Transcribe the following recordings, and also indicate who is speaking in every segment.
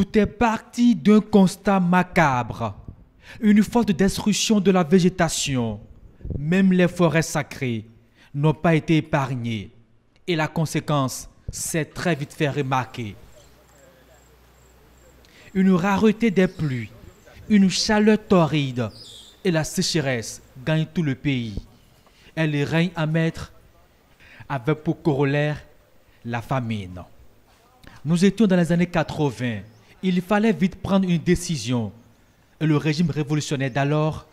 Speaker 1: Tout est parti d'un constat macabre, une forte destruction de la végétation. Même les forêts sacrées n'ont pas été épargnées. Et la conséquence s'est très vite fait remarquer. Une rareté des pluies, une chaleur torride et la sécheresse gagnent tout le pays. Elle règne à maître avec pour corollaire la famine. Nous étions dans les années 80 il fallait vite prendre une décision. Et le régime révolutionnaire d'alors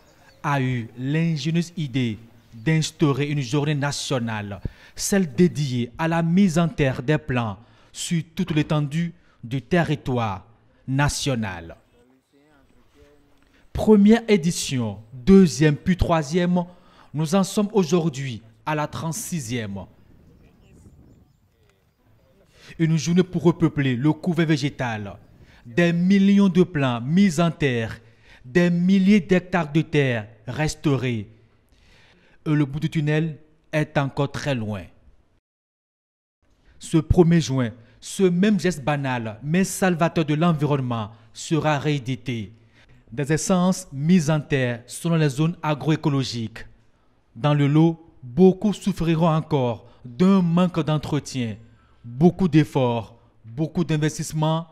Speaker 1: a eu l'ingénieuse idée d'instaurer une journée nationale, celle dédiée à la mise en terre des plans sur toute l'étendue du territoire national. Première édition, deuxième puis troisième, nous en sommes aujourd'hui à la 36e. Une journée pour repeupler le couvert végétal des millions de plants mis en terre, des milliers d'hectares de terre restaurés. Et le bout du tunnel est encore très loin. Ce 1er juin, ce même geste banal, mais salvateur de l'environnement, sera réédité. Des essences mises en terre selon les zones agroécologiques. Dans le lot, beaucoup souffriront encore d'un manque d'entretien, beaucoup d'efforts, beaucoup d'investissements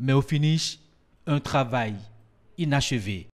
Speaker 1: mais au finish, un travail inachevé